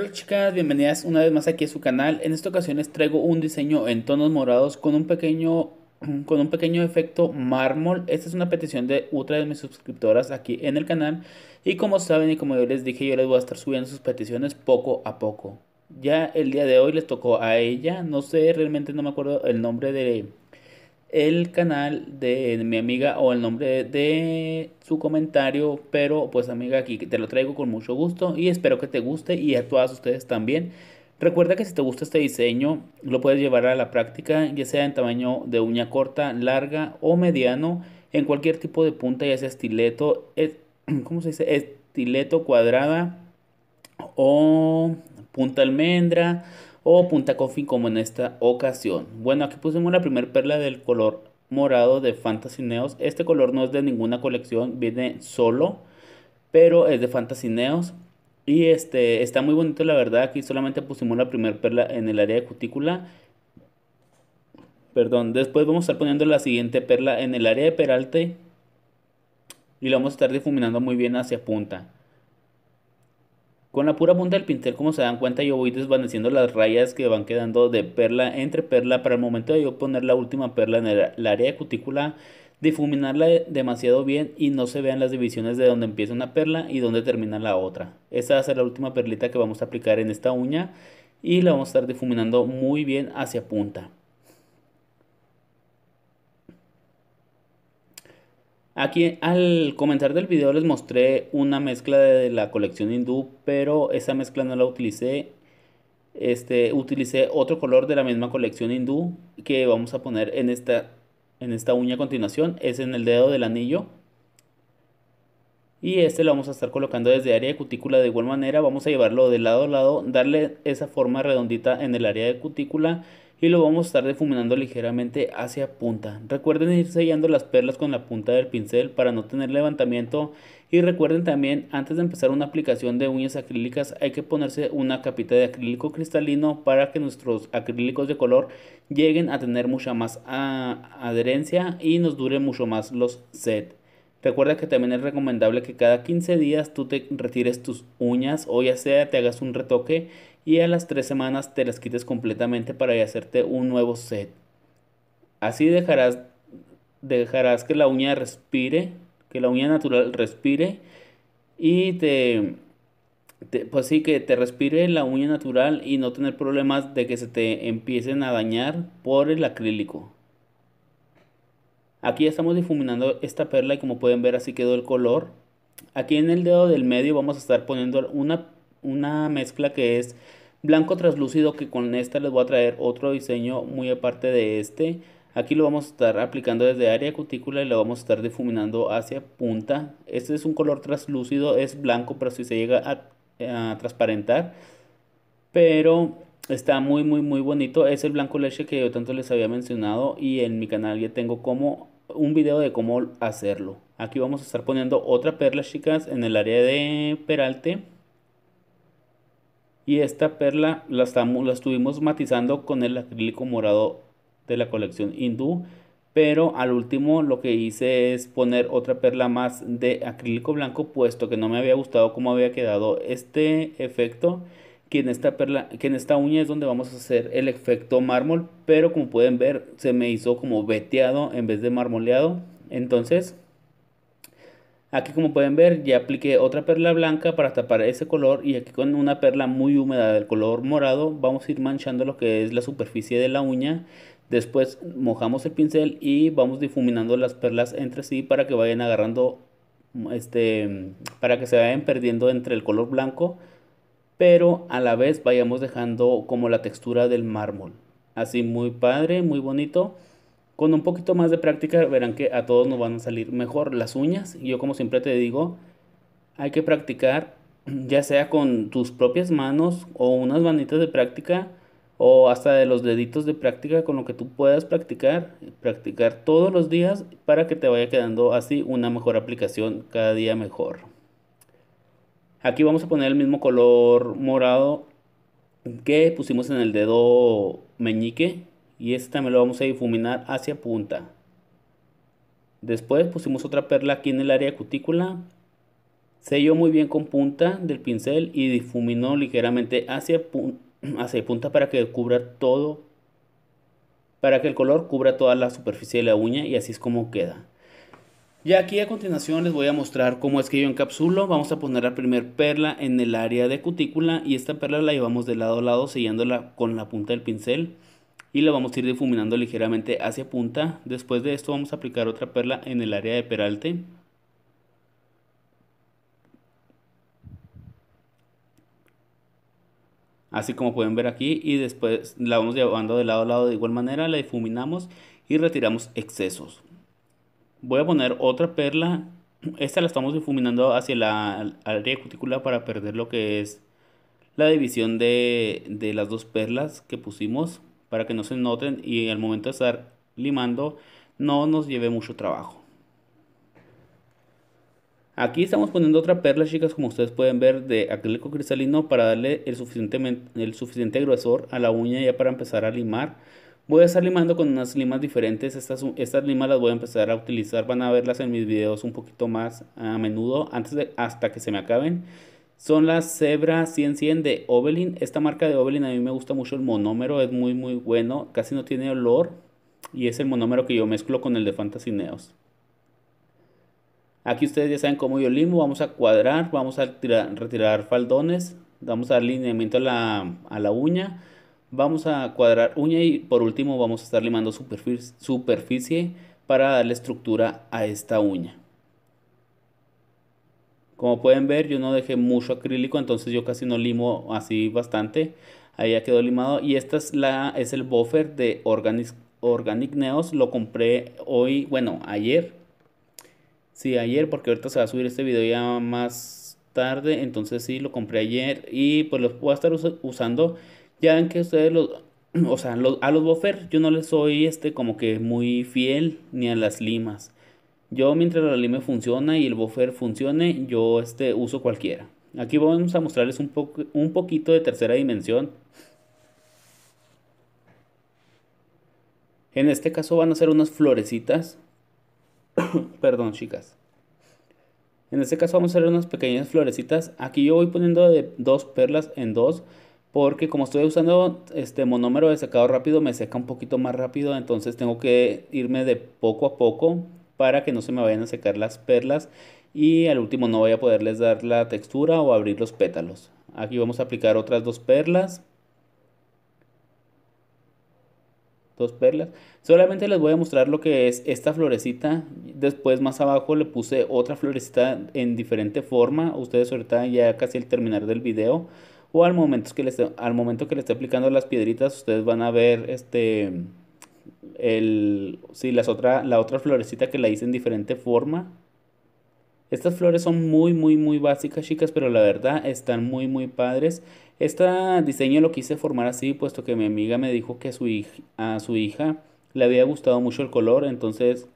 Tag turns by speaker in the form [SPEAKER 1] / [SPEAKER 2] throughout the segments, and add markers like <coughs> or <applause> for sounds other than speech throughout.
[SPEAKER 1] Hola chicas, bienvenidas una vez más aquí a su canal. En esta ocasión les traigo un diseño en tonos morados con un pequeño <clears throat> con un pequeño efecto mármol. Esta es una petición de otra de mis suscriptoras aquí en el canal y como saben y como yo les dije, yo les voy a estar subiendo sus peticiones poco a poco. Ya el día de hoy les tocó a ella, no sé, realmente no me acuerdo el nombre de el canal de mi amiga o el nombre de su comentario. Pero pues amiga, aquí te lo traigo con mucho gusto y espero que te guste y a todas ustedes también. Recuerda que si te gusta este diseño, lo puedes llevar a la práctica, ya sea en tamaño de uña corta, larga o mediano, en cualquier tipo de punta, ya sea estileto, como <clears throat> ¿cómo se dice? Estileto cuadrada o punta almendra o punta coffee como en esta ocasión. Bueno, aquí pusimos la primera perla del color morado de Fantasy Neos. Este color no es de ninguna colección, viene solo, pero es de Fantasy Neos. Y este está muy bonito, la verdad. Aquí solamente pusimos la primera perla en el área de cutícula. Perdón, después vamos a estar poniendo la siguiente perla en el área de peralte. Y la vamos a estar difuminando muy bien hacia punta. Con la pura punta del pincel, como se dan cuenta, yo voy desvaneciendo las rayas que van quedando de perla entre perla para el momento de yo poner la última perla en el, área de cutícula, difuminarla demasiado bien y no se vean las divisiones de donde empieza una perla y donde termina la otra. Esta va a ser la última perlita que vamos a aplicar en esta uña y la vamos a estar difuminando muy bien hacia punta. Aquí al comenzar del video les mostré una mezcla de la colección hindú, pero esa mezcla no la utilicé. Este, utilicé otro color de la misma colección hindú que vamos a poner en esta, en esta uña a continuación. Es en el dedo del anillo. Y este lo vamos a estar colocando desde área de cutícula de igual manera. Vamos a llevarlo de lado a lado, darle esa forma redondita en el área de cutícula y lo vamos a estar difuminando ligeramente hacia punta. Recuerden ir sellando las perlas con la punta del pincel para no tener levantamiento y recuerden también antes de empezar una aplicación de uñas acrílicas hay que ponerse una capita de acrílico cristalino para que nuestros acrílicos de color lleguen a tener mucha más ah, adherencia y nos dure mucho más los set Recuerda que también es recomendable que cada 15 días tú te retires tus uñas o ya sea te hagas un retoque y a las tres semanas te las quites completamente para hacerte un nuevo set. Así dejarás, dejarás que la uña respire, que la uña natural respire y te, pues sí, que te respire la uña natural y no tener problemas de que se te empiecen a dañar por el acrílico. Aquí ya estamos difuminando esta perla y como pueden ver así quedó el color. Aquí en el dedo del medio vamos a estar poniendo una, una mezcla que es blanco traslúcido que con esta les voy a traer otro diseño muy aparte de este aquí lo vamos a estar aplicando desde área cutícula y lo vamos a estar difuminando hacia punta este es un color traslúcido, es blanco pero si se llega a, a transparentar pero está muy muy muy bonito es el blanco leche que yo tanto les había mencionado y en mi canal ya tengo como un video de cómo hacerlo aquí vamos a estar poniendo otra perla chicas en el área de peralte y esta perla la, estuvimos matizando con el acrílico morado de la colección hindú. Pero al último lo que hice es poner otra perla más de acrílico blanco puesto que no me había gustado cómo había quedado este efecto que esta perla, que en esta uña es donde vamos a hacer el efecto mármol, pero como pueden ver se me hizo como veteado en vez de marmoleado. Entonces, Aquí como pueden ver ya apliqué otra perla blanca para tapar ese color y aquí con una perla muy húmeda del color morado vamos a ir manchando lo que es la superficie de la uña. Después mojamos el pincel y vamos difuminando las perlas entre sí para que vayan agarrando, este, para que se vayan perdiendo entre el color blanco, pero a la vez vayamos dejando como la textura del mármol. Así muy padre, muy bonito. Con un poquito más de práctica verán que a todos nos van a salir mejor las uñas. Yo como siempre te digo, hay que practicar <clears throat> ya sea con tus propias manos o unas manitas de práctica o hasta de los deditos de práctica con lo que tú puedas practicar, practicar todos los días para que te vaya quedando así una mejor aplicación cada día mejor. Aquí vamos a poner el mismo color morado que pusimos en el dedo meñique y este también lo vamos a difuminar hacia punta. Después pusimos otra perla aquí en el área de cutícula, selló muy bien con punta del pincel y difuminó ligeramente hacia, <clears throat> hacia punta para que cubra todo, para que el color cubra toda la superficie de la uña y así es como queda. Ya aquí a continuación les voy a mostrar cómo es que yo encapsulo. Vamos a poner la primer perla en el área de cutícula y esta perla la llevamos de lado a lado sellándola con la punta del pincel y la vamos a ir difuminando ligeramente hacia punta. Después de esto vamos a aplicar otra perla en el área de peralte. Así como pueden ver aquí y después la vamos llevando de lado a lado de igual manera, la difuminamos y retiramos excesos. Voy a poner otra perla, esta la estamos difuminando hacia la área cutícula para perder lo que es la división de, de las dos perlas que pusimos para que no se noten y en el momento de estar limando no nos lleve mucho trabajo. Aquí estamos poniendo otra perla, chicas, como ustedes pueden ver, de acrílico cristalino para darle el, el suficiente grosor a la uña ya para empezar a limar. Voy a estar limando con unas limas diferentes, estas, estas limas las voy a empezar a utilizar, van a verlas en mis videos un poquito más a menudo antes de, hasta que se me acaben son las Zebra 100-100 de Ovelin. Esta marca de Ovelin a mí me gusta mucho el monómero, es muy muy bueno, casi no tiene olor y es el monómero que yo mezclo con el de Fantasy Neos. Aquí ustedes ya saben cómo yo limo, vamos a cuadrar, vamos a tirar, retirar faldones, vamos a dar a la, uña, vamos a cuadrar uña y por último vamos a estar limando superficie para darle estructura a esta uña. Como pueden ver, yo no dejé mucho acrílico, entonces yo casi no limo así bastante. Ahí ya quedó limado. Y esta es, la, es el buffer de Organic, Organic Neos. Lo compré hoy, bueno, ayer. Sí, ayer, porque ahorita se va a subir este video ya más tarde. Entonces sí, lo compré ayer y pues los voy a estar usando. Ya ven que ustedes los... <clears throat> O sea, a los buffers yo no les soy este como que muy fiel ni a las limas. Yo mientras la lime funciona y el buffer funcione, yo este, uso cualquiera. Aquí vamos a mostrarles un, un poquito de tercera dimensión. En este caso van a ser unas florecitas. <coughs> Perdón, chicas. En este caso vamos a hacer unas pequeñas florecitas. Aquí yo voy poniendo de dos perlas en dos. Porque como estoy usando este monómero de secado rápido, me seca un poquito más rápido. Entonces tengo que irme de poco a poco para que no se me vayan a secar las perlas y al último no voy a poderles dar la textura o abrir los pétalos. Aquí vamos a aplicar otras dos perlas. Dos perlas. Solamente les voy a mostrar lo que es esta florecita. Después más abajo le puse otra florecita en diferente forma. Ustedes ahorita ya casi al terminar del video o al momento que les al momento que le esté aplicando las piedritas ustedes van a ver este el, sí, las otra, la otra florecita que la hice en diferente forma. Estas flores son muy, muy, muy básicas, chicas, pero la verdad están muy, muy padres. Este diseño lo quise formar así, puesto que mi amiga me dijo que a su, hija, a su hija le había gustado mucho el color, entonces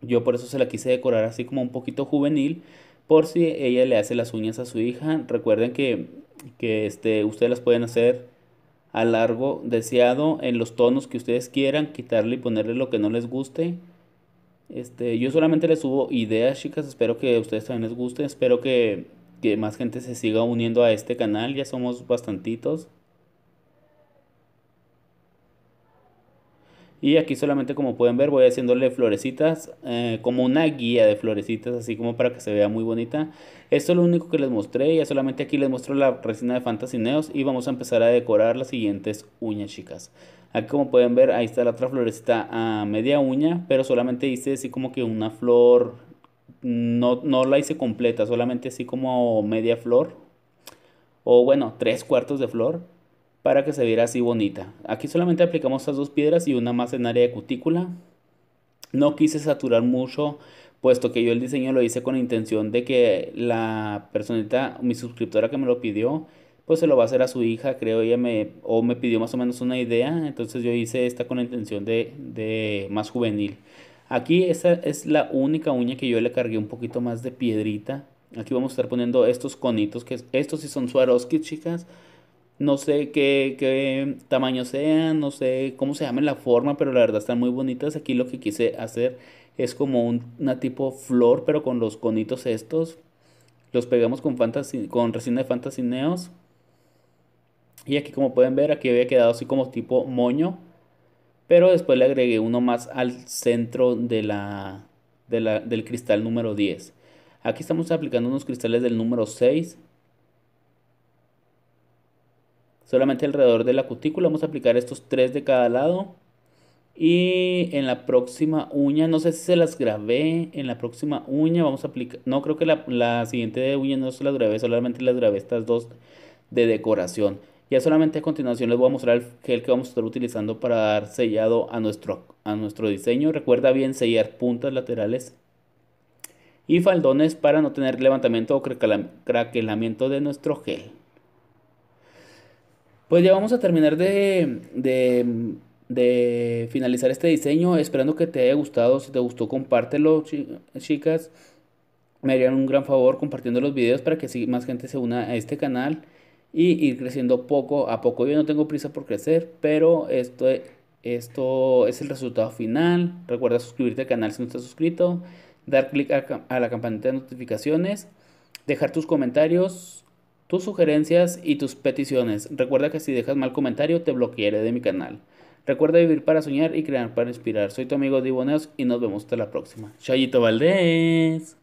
[SPEAKER 1] yo por eso se la quise decorar así como un poquito juvenil, por si ella le hace las uñas a su hija. Recuerden que, este, ustedes las pueden hacer a largo deseado en los tonos que ustedes quieran, quitarle y ponerle lo que no les guste. Este, yo solamente les subo ideas, chicas, espero que a ustedes también les guste, espero que, que más gente se siga uniendo a este canal, ya somos bastantitos. Y aquí solamente como pueden ver voy haciéndole florecitas, eh, como una guía de florecitas, así como para que se vea muy bonita. Esto es lo único que les mostré, ya solamente aquí les muestro la resina de Fantasy Neos y vamos a empezar a decorar las siguientes uñas chicas. Aquí como pueden ver, ahí está la otra florecita a media uña, pero solamente hice así como que una flor, no, no la hice completa, solamente así como media flor, o bueno, tres cuartos de flor para que se viera así bonita. Aquí solamente aplicamos estas dos piedras y una más en área de cutícula. No quise saturar mucho, puesto que yo el diseño lo hice con la intención de que la personita, mi suscriptora que me lo pidió, pues se lo va a hacer a su hija, creo ella me, o me pidió más o menos una idea, entonces yo hice esta con la intención de, más juvenil. Aquí esta es la única uña que yo le cargué un poquito más de piedrita. Aquí vamos a estar poniendo estos conitos, que estos sí son Swarovski, chicas. No sé qué, tamaño sean, no sé cómo se llama la forma, pero la verdad están muy bonitas. Aquí lo que quise hacer es como una tipo flor, pero con los conitos estos. Los pegamos con, con resina de Neos. Y aquí como pueden ver, aquí había quedado así como tipo moño. Pero después le agregué uno más al centro de la, del cristal número 10. Aquí estamos aplicando unos cristales del número 6 solamente alrededor de la cutícula. Vamos a aplicar estos tres de cada lado. Y en la próxima uña, no sé si se las grabé. En la próxima uña vamos a aplicar. No, creo que la, siguiente de uña no se las grabé, solamente las grabé estas dos de decoración. Ya solamente a continuación les voy a mostrar el gel que vamos a estar utilizando para dar sellado a nuestro, a nuestro diseño. Recuerda bien sellar puntas laterales y faldones para no tener levantamiento o craquelamiento de nuestro gel. Pues ya vamos a terminar de, finalizar este diseño. Esperando que te haya gustado. Si te gustó, compártelo, chicas. Me harían un gran favor compartiendo los videos para que más gente se una a este canal y ir creciendo poco a poco. Yo no tengo prisa por crecer, pero esto, esto es el resultado final. Recuerda suscribirte al canal si no estás suscrito, dar clic a, a la campanita de notificaciones, dejar tus comentarios tus sugerencias y tus peticiones. Recuerda que si dejas mal comentario te bloquearé de mi canal. Recuerda vivir para soñar y crear para inspirar. Soy tu amigo Divoneos y nos vemos hasta la próxima. Chayito Valdés.